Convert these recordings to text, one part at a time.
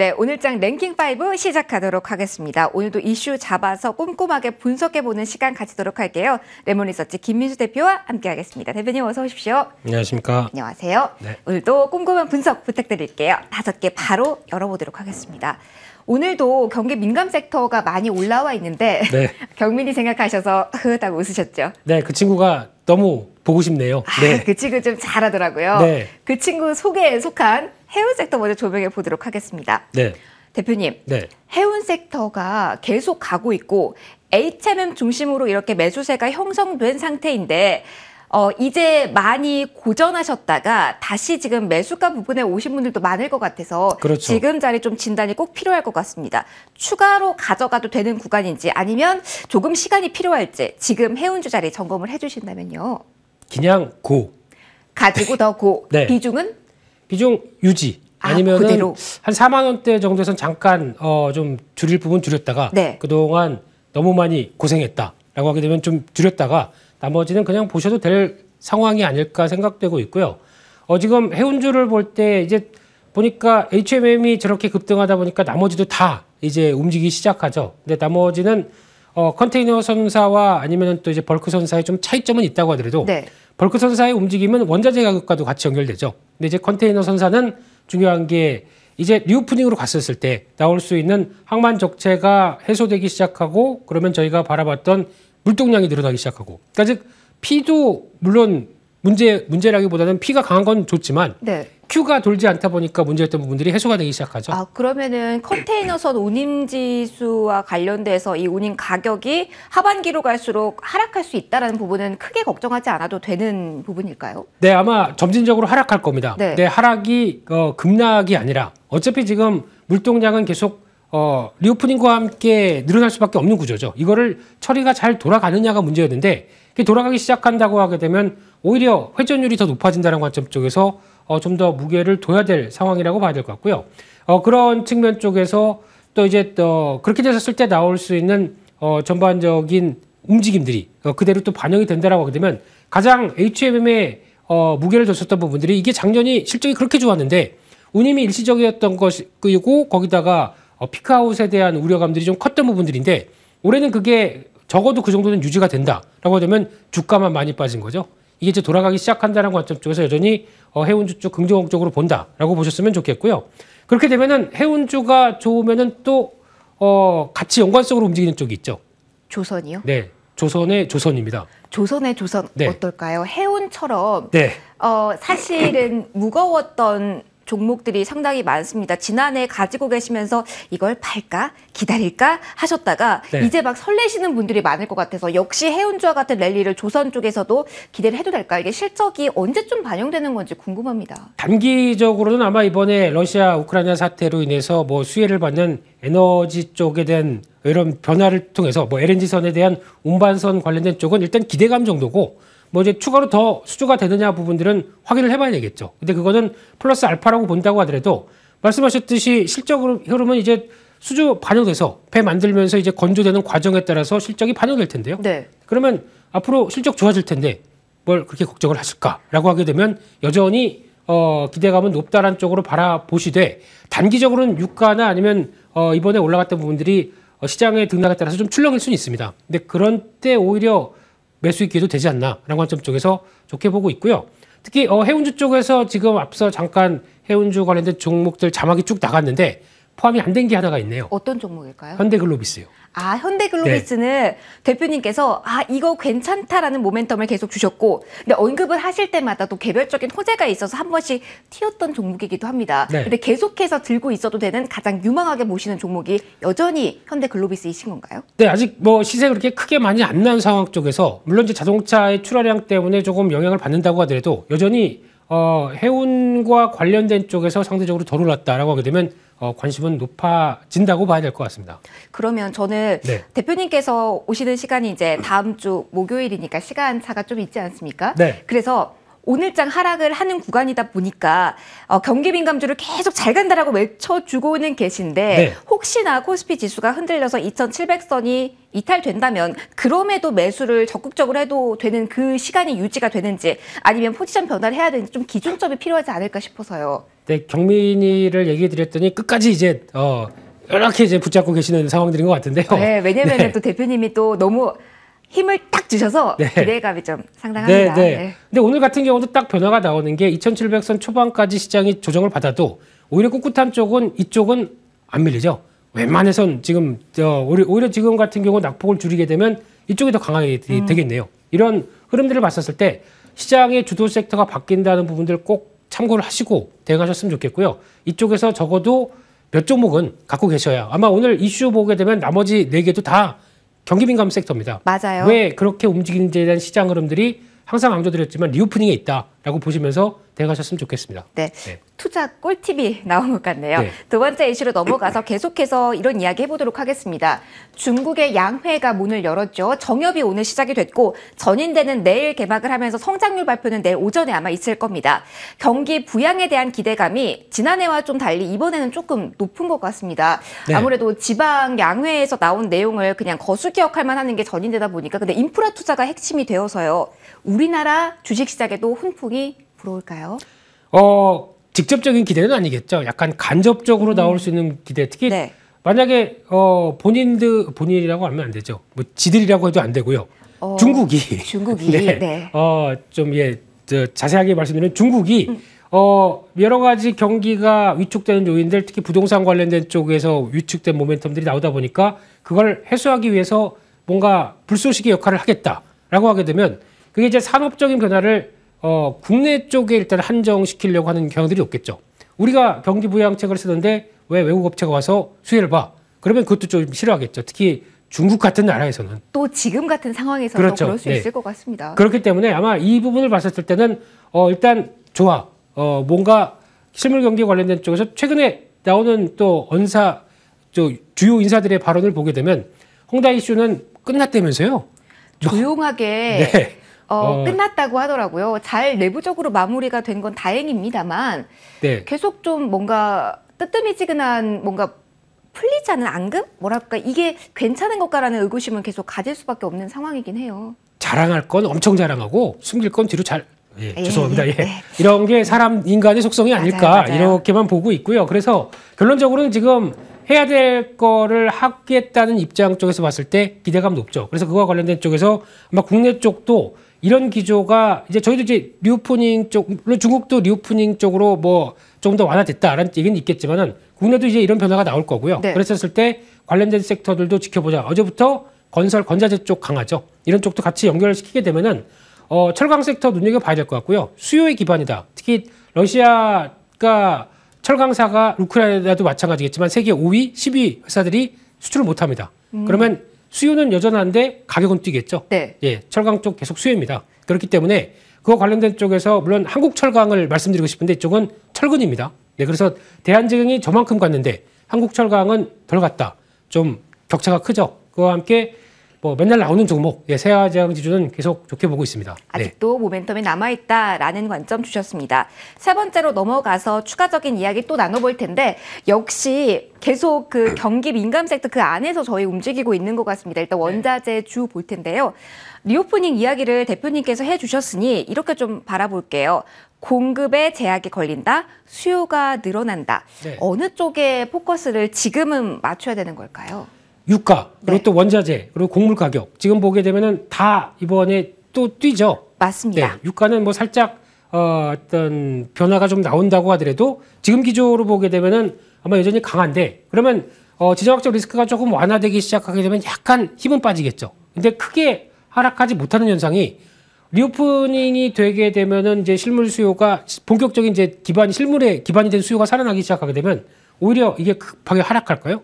네, 오늘장 랭킹 5 시작하도록 하겠습니다. 오늘도 이슈 잡아서 꼼꼼하게 분석해 보는 시간 가지도록 할게요. 레몬리서치 김민수 대표와 함께하겠습니다. 대표님 어서 오십시오. 안녕하십니까. 안녕하세요. 네. 오늘도 꼼꼼한 분석 부탁드릴게요. 다섯 개 바로 열어보도록 하겠습니다. 오늘도 경기 민감 섹터가 많이 올라와 있는데 네. 경민이 생각하셔서 흐다고 웃으셨죠? 네, 그 친구가 너무 보고 싶네요. 아, 네. 그 친구 좀 잘하더라고요. 네. 그 친구 소개에 속한 해운 섹터 먼저 조명해 보도록 하겠습니다. 네. 대표님, 네. 해운 섹터가 계속 가고 있고 HMM 중심으로 이렇게 매수세가 형성된 상태인데 어, 이제 많이 고전하셨다가 다시 지금 매수가 부분에 오신 분들도 많을 것 같아서 그렇죠. 지금 자리 좀 진단이 꼭 필요할 것 같습니다. 추가로 가져가도 되는 구간인지 아니면 조금 시간이 필요할지 지금 해운주 자리 점검을 해주신다면요. 그냥 고. 가지고 더 고. 네. 비중은 비중 유지 아, 아니면은 아, 한 4만 원대 정도에선 잠깐 어, 좀 줄일 부분 줄였다가 네. 그동안 너무 많이 고생했다라고 하게 되면 좀 줄였다가 나머지는 그냥 보셔도 될 상황이 아닐까 생각되고 있고요. 어, 지금 해운주를 볼 때 이제 보니까 HMM이 저렇게 급등하다 보니까 나머지도 다 이제 움직이기 시작하죠. 근데 나머지는 어, 컨테이너 선사와 아니면 또 이제 벌크 선사의 좀 차이점은 있다고 하더라도 네. 벌크 선사의 움직임은 원자재 가격과도 같이 연결되죠. 근데 이제 컨테이너 선사는 중요한 게 이제 리오프닝으로 갔었을 때 나올 수 있는 항만 적체가 해소되기 시작하고 그러면 저희가 바라봤던 물동량이 늘어나기 시작하고 그러니까 즉 피도 물론 문제 문제라기보다는 피가 강한 건 좋지만 네. 큐가 돌지 않다 보니까 문제였던 부분들이 해소가 되기 시작하죠. 아, 그러면은 컨테이너선 운임지수와 관련돼서 이 운임 가격이 하반기로 갈수록 하락할 수 있다는 부분은 크게 걱정하지 않아도 되는 부분일까요? 네, 아마 점진적으로 하락할 겁니다. 네. 근 하락이 어, 급락이 아니라 어차피 지금 물동량은 계속 어, 리오프닝과 함께 늘어날 수밖에 없는 구조죠. 이거를 처리가 잘 돌아가느냐가 문제였는데 돌아가기 시작한다고 하게 되면 오히려 회전율이 더 높아진다는 관점 쪽에서 어, 좀 더 무게를 둬야 될 상황이라고 봐야 될 것 같고요. 어, 그런 측면 쪽에서 또 이제 또 그렇게 됐었을 때 나올 수 있는 어, 전반적인 움직임들이 어, 그대로 또 반영이 된다라고 하게 되면 가장 h m m 에 어, 무게를 줬었던 부분들이 이게 작년이 실적이 그렇게 좋았는데 운임이 일시적이었던 것이고 거기다가 어, 피크아웃에 대한 우려감들이 좀 컸던 부분들인데 올해는 그게 적어도 그 정도는 유지가 된다라고 하면 주가만 많이 빠진 거죠. 이게 이제 돌아가기 시작한다는 관점 쪽에서 여전히 어, 해운주 쪽 긍정적으로 본다라고 보셨으면 좋겠고요. 그렇게 되면은 해운주가 좋으면은 또 어, 같이 연관성으로 움직이는 쪽이 있죠. 조선이요? 네. 조선의 조선입니다. 조선의 조선 네. 어떨까요? 해운처럼 네. 어, 사실은 무거웠던 종목들이 상당히 많습니다. 지난해 가지고 계시면서 이걸 팔까 기다릴까 하셨다가 네. 이제 막 설레시는 분들이 많을 것 같아서 역시 해운주와 같은 랠리를 조선 쪽에서도 기대를 해도 될까? 이게 실적이 언제쯤 반영되는 건지 궁금합니다. 단기적으로는 아마 이번에 러시아 우크라이나 사태로 인해서 뭐 수혜를 받는 에너지 쪽에 대한 이런 변화를 통해서 뭐 LNG선에 대한 운반선 관련된 쪽은 일단 기대감 정도고 뭐 이제 추가로 더 수주가 되느냐 부분들은 확인을 해봐야 되겠죠. 근데 그거는 플러스 알파라고 본다고 하더라도 말씀하셨듯이 실적 으로 흐름은 이제 수주 반영돼서 배 만들면서 이제 건조되는 과정에 따라서 실적이 반영될 텐데요. 네. 그러면 앞으로 실적 좋아질 텐데 뭘 그렇게 걱정을 하실까라고 하게 되면 여전히 어, 기대감은 높다라는 쪽으로 바라보시되 단기적으로는 유가나 아니면 어, 이번에 올라갔던 부분들이 어, 시장의 등락에 따라서 좀 출렁일 수는 있습니다. 근데 그런 때 오히려 매수의 기회도 되지 않나라는 관점 쪽에서 좋게 보고 있고요. 특히 어, 해운주 쪽에서 지금 앞서 잠깐 해운주 관련된 종목들 자막이 쭉 나갔는데 포함이 안 된 게 하나가 있네요. 어떤 종목일까요? 현대글로비스요. 아 현대글로비스는 네. 대표님께서 아 이거 괜찮다라는 모멘텀을 계속 주셨고 근데 언급을 하실 때마다 또 개별적인 호재가 있어서 한 번씩 튀었던 종목이기도 합니다. 네. 근데 계속해서 들고 있어도 되는 가장 유망하게 보시는 종목이 여전히 현대글로비스이신 건가요? 네 아직 뭐 시세 그렇게 크게 많이 안 난 상황 쪽에서 물론 이제 자동차의 출하량 때문에 조금 영향을 받는다고 하더라도 여전히 어, 해운과 관련된 쪽에서 상대적으로 덜 올랐다라고 하게 되면 어, 관심은 높아진다고 봐야 될 것 같습니다. 그러면 저는 네. 대표님께서 오시는 시간이 이제 다음 주 목요일이니까 시간 차가 좀 있지 않습니까? 네. 그래서 오늘장 하락을 하는 구간이다 보니까 어, 경기 민감주를 계속 잘 간다라고 외쳐주고는 계신데 네. 혹시나 코스피 지수가 흔들려서 2,700선이 이탈된다면 그럼에도 매수를 적극적으로 해도 되는 그 시간이 유지가 되는지 아니면 포지션 변화를 해야 되는지 좀 기준점이 필요하지 않을까 싶어서요. 네, 경민이를 얘기 드렸더니 끝까지 이제 어 이렇게 이제 붙잡고 계시는 상황들인 것 같은데요. 네, 왜냐하면 네. 또 대표님이 또 너무 힘을 딱 주셔서 네. 기대감이 좀 상당합니다. 네, 네. 네. 근데 오늘 같은 경우도 딱 변화가 나오는 게 2,700선 초반까지 시장이 조정을 받아도 오히려 꿋꿋한 쪽은 이쪽은 안 밀리죠. 웬만해선 지금 저 오히려 지금 같은 경우 낙폭을 줄이게 되면 이쪽이 더 강하게 음. 되겠네요. 이런 흐름들을 봤었을 때 시장의 주도 섹터가 바뀐다는 부분들 꼭 참고를 하시고 대응하셨으면 좋겠고요. 이쪽에서 적어도 몇 종목은 갖고 계셔야 아마 오늘 이슈 보게 되면 나머지 4개도다 경기 민감 섹터입니다. 맞아요. 왜 그렇게 움직이는지에 대한 시장 흐름들이 항상 강조드렸지만 리오프닝에 있다라고 보시면서 대응하셨으면 좋겠습니다. 네. 네. 투자 꿀팁이 나온 것 같네요. 네. 두 번째 이슈로 넘어가서 계속해서 이런 이야기 해보도록 하겠습니다. 중국의 양회가 문을 열었죠. 정협이 오늘 시작이 됐고 전인대는 내일 개막을 하면서 성장률 발표는 내일 오전에 아마 있을 겁니다. 경기 부양에 대한 기대감이 지난해와 좀 달리 이번에는 조금 높은 것 같습니다. 네. 아무래도 지방 양회에서 나온 내용을 그냥 거수기 억할만 하는 게 전인대다 보니까 근데 인프라 투자가 핵심이 되어서요. 우리나라 주식 시장에도 훈풍이 불어올까요? 어, 직접적인 기대는 아니겠죠. 약간 간접적으로 음. 나올 수 있는 기대. 특히 네. 만약에 어 본인들 본인이라고 하면 안 되죠. 뭐 지들이라고 해도 안 되고요. 어, 중국이 중국이 네. 네. 어좀예 자세하게 말씀드리면 중국이 음. 어 여러 가지 경기가 위축되는 요인들 특히 부동산 관련된 쪽에서 위축된 모멘텀들이 나오다 보니까 그걸 해소하기 위해서 뭔가 불쏘시개 역할을 하겠다라고 하게 되면 그게 이제 산업적인 변화를 어, 국내 쪽에 일단 한정시키려고 하는 경향들이 없겠죠. 우리가 경기 부양책을 쓰는데 왜 외국 업체가 와서 수혜를 봐? 그러면 그것도 좀 싫어하겠죠. 특히 중국 같은 나라에서는 또 지금 같은 상황에서 그 그렇죠. 그럴 수 네. 있을 것 같습니다. 그렇기 때문에 아마 이 부분을 봤었을 때는 어, 일단 좋아. 어, 뭔가 실물 경기 관련된 쪽에서 최근에 나오는 또 언사 저 주요 인사들의 발언을 보게 되면 홍다 이슈는 끝났다면서요. 조용하게 네. 어, 어. 끝났다고 하더라고요. 잘 내부적으로 마무리가 된 건 다행입니다만 네. 계속 좀 뭔가 뜨뜨미지근한 뭔가 풀리지 않은 앙금? 뭐랄까 이게 괜찮은 것까라는 의구심은 계속 가질 수밖에 없는 상황이긴 해요. 자랑할 건 엄청 자랑하고 숨길 건 뒤로 잘 예, 예, 죄송합니다. 예. 예. 이런 게 사람 인간의 속성이 아닐까 맞아요, 맞아요. 이렇게만 보고 있고요. 그래서 결론적으로는 지금 해야 될 거를 하겠다는 입장 쪽에서 봤을 때 기대감 높죠. 그래서 그와 관련된 쪽에서 아마 국내 쪽도 이런 기조가 이제 저희도 이제 리오프닝 쪽 물론 중국도 리오프닝 쪽으로 뭐 조금 더 완화됐다라는 얘기는 있겠지만은 국내도 이제 이런 변화가 나올 거고요. 네. 그랬었을 때 관련된 섹터들도 지켜보자. 어제부터 건설 건자재 쪽 강하죠. 이런 쪽도 같이 연결을 시키게 되면은 어 철강 섹터 눈여겨 봐야 될 것 같고요. 수요의 기반이다. 특히 러시아가 철강사가 우크라이나도 마찬가지겠지만 세계 5위, 10위 회사들이 수출을 못 합니다. 음. 그러면 수요는 여전한데 가격은 뛰겠죠. 네. 예, 철강 쪽 계속 수요입니다. 그렇기 때문에 그와 관련된 쪽에서 물론 한국 철강을 말씀드리고 싶은데 이쪽은 철근입니다. 네, 그래서 대한제경이 저만큼 갔는데 한국 철강은 덜 갔다. 좀 격차가 크죠. 그와 함께 뭐 맨날 나오는 종목 예세제장 지주는 계속 좋게 보고 있습니다. 네. 아직도 네. 모멘텀이 남아있다라는 관점 주셨습니다. 세 번째로 넘어가서 추가적인 이야기 또 나눠볼 텐데 역시 계속 그 경기 민감 섹터 그 안에서 저희 움직이고 있는 것 같습니다. 일단 네. 원자재 주 볼 텐데요. 리오프닝 이야기를 대표님께서 해주셨으니 이렇게 좀 바라볼게요. 공급의 제약이 걸린다, 수요가 늘어난다. 네. 어느 쪽에 포커스를 지금은 맞춰야 되는 걸까요? 유가 그리고 네. 또 원자재 그리고 곡물 가격 지금 보게 되면은 다 이번에 또 뛰죠. 맞습니다. 네, 유가는 뭐 살짝 어, 어떤 변화가 좀 나온다고 하더라도 지금 기조로 보게 되면은 아마 여전히 강한데 그러면 어, 지정학적 리스크가 조금 완화되기 시작하게 되면 약간 힘은 빠지겠죠. 근데 크게 하락하지 못하는 현상이 리오프닝이 되게 되면은 이제 실물 수요가 본격적인 이제 기반 실물에 기반이 된 수요가 살아나기 시작하게 되면 오히려 이게 급하게 하락할까요?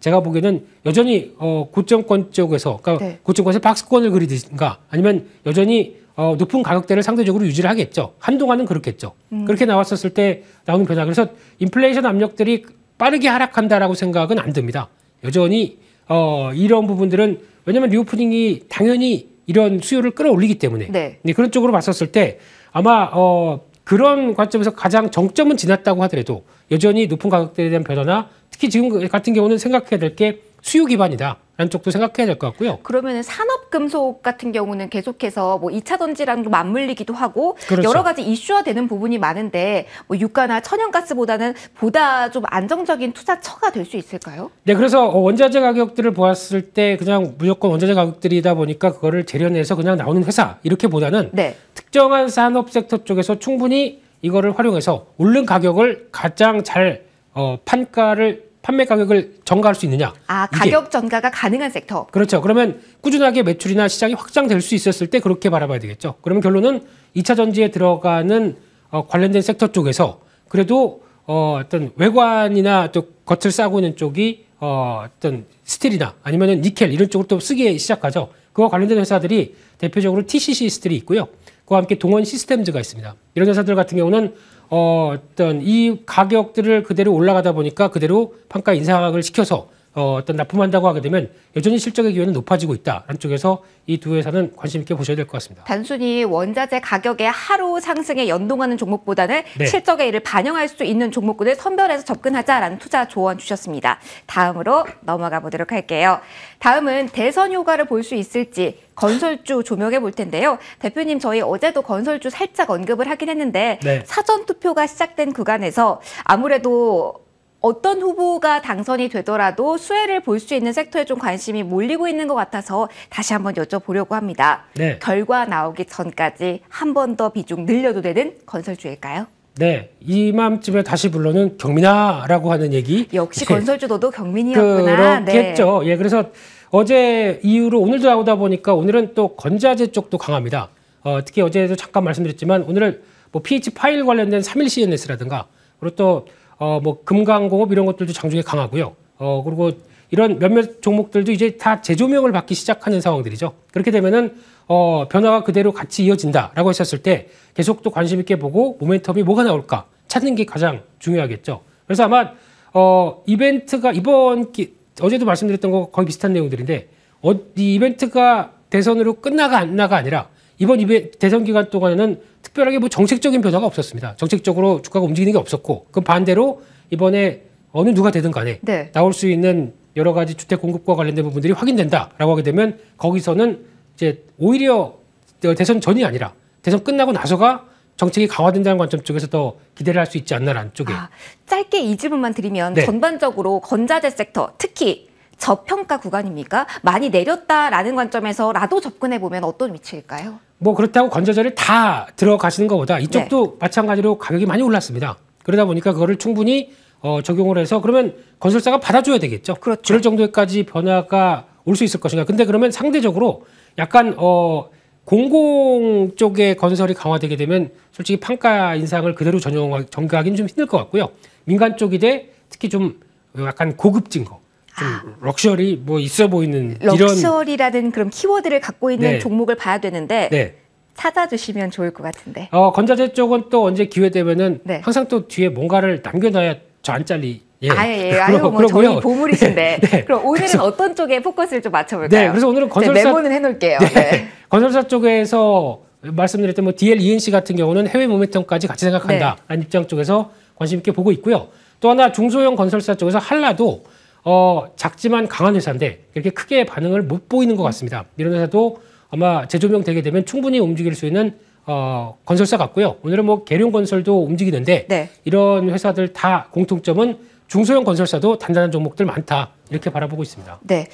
제가 보기에는 여전히 어, 고점권 쪽에서 그러니까 네. 고점권에서 박스권을 그리든가 아니면 여전히 어, 높은 가격대를 상대적으로 유지를 하겠죠. 한동안은 그렇겠죠. 음. 그렇게 나왔었을 때 나오는 변화. 그래서 인플레이션 압력들이 빠르게 하락한다라고 생각은 안 듭니다. 여전히 어, 이런 부분들은 왜냐하면 리오프닝이 당연히 이런 수요를 끌어올리기 때문에 네. 네, 그런 쪽으로 봤었을 때 아마 어, 그런 관점에서 가장 정점은 지났다고 하더라도 여전히 높은 가격대에 대한 변화나 특히 지금 같은 경우는 생각해야 될 게 수요 기반이다. 라는 쪽도 생각해야 될 것 같고요. 그러면 산업 금속 같은 경우는 계속해서 뭐 2차 전지랑 맞물리기도 하고 그렇죠. 여러 가지 이슈화되는 부분이 많은데 뭐 유가나 천연가스보다는 보다 좀 안정적인 투자처가 될 수 있을까요? 네, 그래서 어, 원자재 가격들을 보았을 때 그냥 무조건 원자재 가격들이다 보니까 그거를 재련해서 그냥 나오는 회사 이렇게보다는 네. 특정한 산업 섹터 쪽에서 충분히 이거를 활용해서 오른 가격을 가장 잘 어, 판가를 판매 가격을 전가할 수 있느냐. 아, 가격 이게. 전가가 가능한 섹터. 그렇죠. 그러면 꾸준하게 매출이나 시장이 확장될 수 있었을 때 그렇게 바라봐야 되겠죠. 그러면 결론은 이차 전지에 들어가는 어, 관련된 섹터 쪽에서 그래도 어, 어떤 외관이나 또 겉을 싸고 있는 쪽이 어, 어떤 스틸이나 아니면 니켈 이런 쪽으로 또 쓰기 시작하죠. 그와 관련된 회사들이 대표적으로 TCC 스틸이 있고요. 그와 함께 동원 시스템즈가 있습니다. 이런 회사들 같은 경우는 어, 어떤 이 가격들을 그대로 올라가다 보니까 그대로 판가 인상을 시켜서 어, 떤 납품한다고 하게 되면 여전히 실적의 기회는 높아지고 있다라 쪽에서 이 두 회사는 관심 있게 보셔야 될 것 같습니다. 단순히 원자재 가격의 하루 상승에 연동하는 종목보다는 네. 실적의 일을 반영할 수 있는 종목군을 선별해서 접근하자라는 투자 조언 주셨습니다. 다음으로 넘어가 보도록 할게요. 다음은 대선 효과를 볼 수 있을지 건설주 조명해 볼 텐데요. 대표님 저희 어제도 건설주 살짝 언급을 하긴 했는데 네. 사전 투표가 시작된 구간에서 아무래도 어떤 후보가 당선이 되더라도 수혜를 볼 수 있는 섹터에 좀 관심이 몰리고 있는 것 같아서 다시 한번 여쭤보려고 합니다. 네. 결과 나오기 전까지 한 번 더 비중 늘려도 되는 건설주일까요? 네, 이맘쯤에 다시 불러는 경민아라고 하는 얘기. 역시 네. 건설주도도 경민이었구나. 그렇겠죠. 네. 예, 그래서 어제 이후로 오늘도 나오다 보니까 오늘은 또 건자재 쪽도 강합니다. 어, 특히 어제도 잠깐 말씀드렸지만 오늘은 뭐 pH 파일 관련된 삼일 CNS라든가 그리고 또 어, 뭐 금강공업 이런 것들도 장중에 강하고요. 어, 그리고 이런 몇몇 종목들도 이제 다 재조명을 받기 시작하는 상황들이죠. 그렇게 되면은 어, 변화가 그대로 같이 이어진다라고 했었을 때 계속 또 관심 있게 보고 모멘텀이 뭐가 나올까 찾는 게 가장 중요하겠죠. 그래서 아마 어, 이벤트가 이번 기, 어제도 말씀드렸던 거 거의 비슷한 내용들인데 어, 이 이벤트가 대선으로 끝나가 안 나가 아니라 이번 이번 대선 기간 동안에는 특별하게 뭐 정책적인 변화가 없었습니다. 정책적으로 주가가 움직이는 게 없었고, 그 반대로 이번에 어느 누가 되든 간에 네. 나올 수 있는 여러 가지 주택 공급과 관련된 부분들이 확인된다라고 하게 되면 거기서는 이제 오히려 대선 전이 아니라 대선 끝나고 나서가 정책이 강화된다는 관점 쪽에서 더 기대를 할 수 있지 않나라는 쪽에. 아, 짧게 이 질문만 드리면 네. 전반적으로 건자재 섹터 특히 저평가 구간입니까? 많이 내렸다라는 관점에서라도 접근해 보면 어떤 위치일까요? 뭐 그렇다고 건자재를 다 들어가시는 것보다 이쪽도 네. 마찬가지로 가격이 많이 올랐습니다. 그러다 보니까 그거를 충분히 어, 적용을 해서 그러면 건설사가 받아줘야 되겠죠. 그렇죠. 그럴 정도까지 변화가 올 수 있을 것인가. 근데 그러면 상대적으로 약간 어, 공공 쪽의 건설이 강화되게 되면 솔직히 판가 인상을 그대로 전용하, 전가하기는 좀 힘들 것 같고요. 민간 쪽이 돼 특히 좀 약간 고급 진거 좀 아. 럭셔리 뭐 있어 보이는 럭셔리라는 이런... 그런 키워드를 갖고 있는 네. 종목을 봐야 되는데 네. 찾아주시면 좋을 것 같은데. 어, 건자재 쪽은 또 언제 기회 되면은 네. 항상 또 뒤에 뭔가를 남겨놔야 저안 잘리. 예. 아, 예, 예. 아유, 뭐, 그러고요. 저희 보물이신데. 네, 네. 그럼 오늘은 그래서, 어떤 쪽에 포커스를 좀 맞춰볼까요? 네, 그래서 오늘은 네, 건설사. 메모는 해놓을게요. 네. 네. 건설사 쪽에서 말씀드렸던 뭐 DL ENC 같은 경우는 해외 모멘텀까지 같이 생각한다. 라는 입장 쪽에서 관심 있게 보고 있고요. 또 하나 중소형 건설사 쪽에서 한라도 어, 작지만 강한 회사인데 그렇게 크게 반응을 못 보이는 것 같습니다. 이런 회사도 아마 재조명 되게 되면 충분히 움직일 수 있는 어, 건설사 같고요. 오늘은 뭐 계룡건설도 움직이는데 네. 이런 회사들 다 공통점은 중소형 건설사도 단단한 종목들 많다 이렇게 바라보고 있습니다. 네.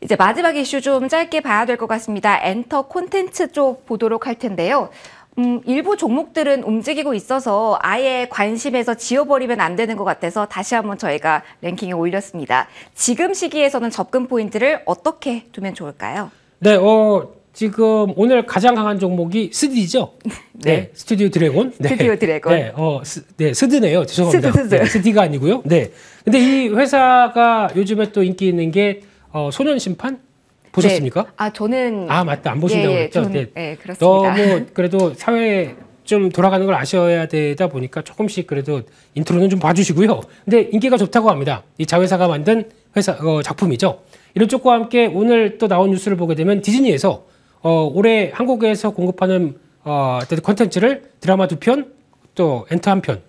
이제 마지막 이슈 좀 짧게 봐야 될 것 같습니다. 엔터 콘텐츠 쪽 보도록 할 텐데요. 음, 일부 종목들은 움직이고 있어서 아예 관심에서 지워버리면 안 되는 것 같아서 다시 한번 저희가 랭킹에 올렸습니다. 지금 시기에서는 접근 포인트를 어떻게 두면 좋을까요? 네, 어, 지금 오늘 가장 강한 종목이 스디죠? 네. 네. 스튜디오 드래곤. 스튜디오 네. 드래곤. 네, 어, 스, 네, 스드네요. 죄송합니다. 스드, 스드. 네, 스디가 아니고요. 네. 근데 이 회사가 요즘에 또 인기 있는 게 어, 소년 심판? 보셨습니까? 네. 아 저는 아 맞다 안 보신다고 예, 예, 그랬죠. 전, 네. 예, 그렇습니다. 너무 그래도 사회 좀 돌아가는 걸 아셔야 되다 보니까 조금씩 그래도 인트로는 좀 봐주시고요. 근데 인기가 좋다고 합니다. 이 자회사가 만든 회사 어, 작품이죠. 이런 쪽과 함께 오늘 또 나온 뉴스를 보게 되면 디즈니에서 어, 올해 한국에서 공급하는 어, 콘텐츠를 드라마 두 편, 또 엔터 한 편,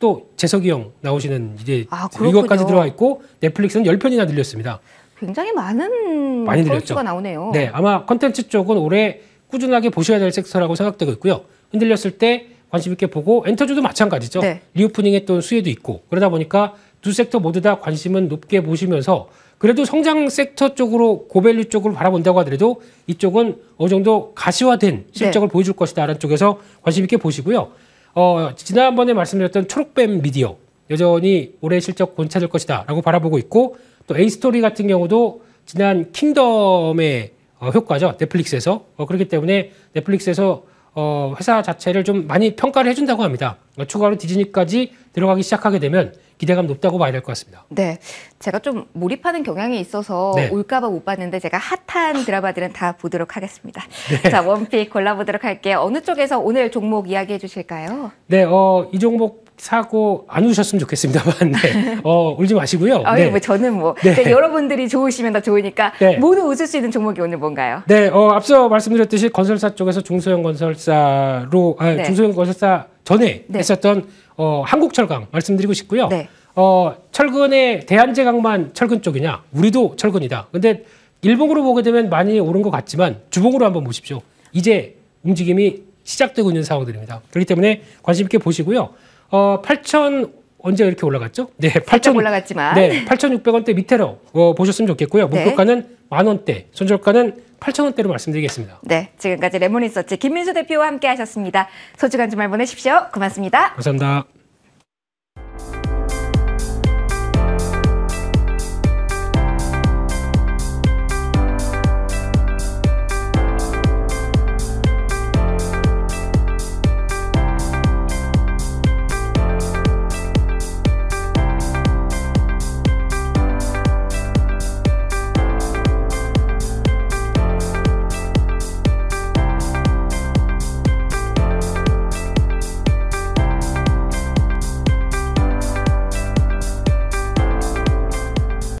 또 재석이 형 나오시는 이제 아, 이것까지 들어와 있고 넷플릭스는 열편이나 늘렸습니다. 굉장히 많은 많이 늘렸죠. 나오네요. 네, 아마 컨텐츠 쪽은 올해 꾸준하게 보셔야 될 섹터라고 생각되고 있고요. 흔들렸을 때 관심 있게 보고 엔터주도 마찬가지죠. 네. 리오프닝했던 수혜도 있고 그러다 보니까 두 섹터 모두 다 관심은 높게 보시면서 그래도 성장 섹터 쪽으로 고밸류 쪽으 바라본다고 하더라도 이쪽은 어느 정도 가시화된 네. 실적을 네. 보여줄 것이다라는 쪽에서 관심 있게 보시고요. 어, 지난번에 말씀드렸던 초록뱀 미디어 여전히 올해 실적 곤차될 것이다라고 바라보고 있고 또 에이스토리 같은 경우도 지난 킹덤의 어, 효과죠. 넷플릭스에서. 어, 그렇기 때문에 넷플릭스에서 어, 회사 자체를 좀 많이 평가를 해준다고 합니다. 그 추가로 디즈니까지 들어가기 시작하게 되면 기대감 높다고 봐야 될 것 같습니다. 네. 제가 좀 몰입하는 경향이 있어서 네. 올까봐 못 봤는데 제가 핫한 드라마들은 다 보도록 하겠습니다. 네. 자, 원픽 골라보도록 할게요. 어느 쪽에서 오늘 종목 이야기해 주실까요? 네. 어, 이 종목 사고 안 우셨으면 좋겠습니다만, 네. 어, 울지 마시고요. 아, 네. 뭐 저는 뭐 네. 네 여러분들이 좋으시면 다 좋으니까 네. 모두 웃을 수 있는 종목이 오늘 뭔가요? 네, 어, 앞서 말씀드렸듯이 건설사 쪽에서 중소형 건설사로 아, 네. 중소형 건설사 전에 했었던 어, 한국철강 말씀드리고 싶고요. 어, 철근의 대한제강만 철근 쪽이냐? 우리도 철근이다. 근데 일봉으로 보게 되면 많이 오른 것 같지만 주봉으로 한번 보십시오. 이제 움직임이 시작되고 있는 상황들입니다. 그렇기 때문에 관심 있게 보시고요. 어, 8,000 언제 이렇게 올라갔죠? 네, 8,000 올라갔지만 네, 8,600원대 밑에로 어, 보셨으면 좋겠고요. 목표가는 네. 만 원대, 손절가는 8천원대로 말씀드리겠습니다. 네, 지금까지 레몬리서치 김민수 대표와 함께하셨습니다. 소중한 주말 보내십시오. 고맙습니다. 감사합니다.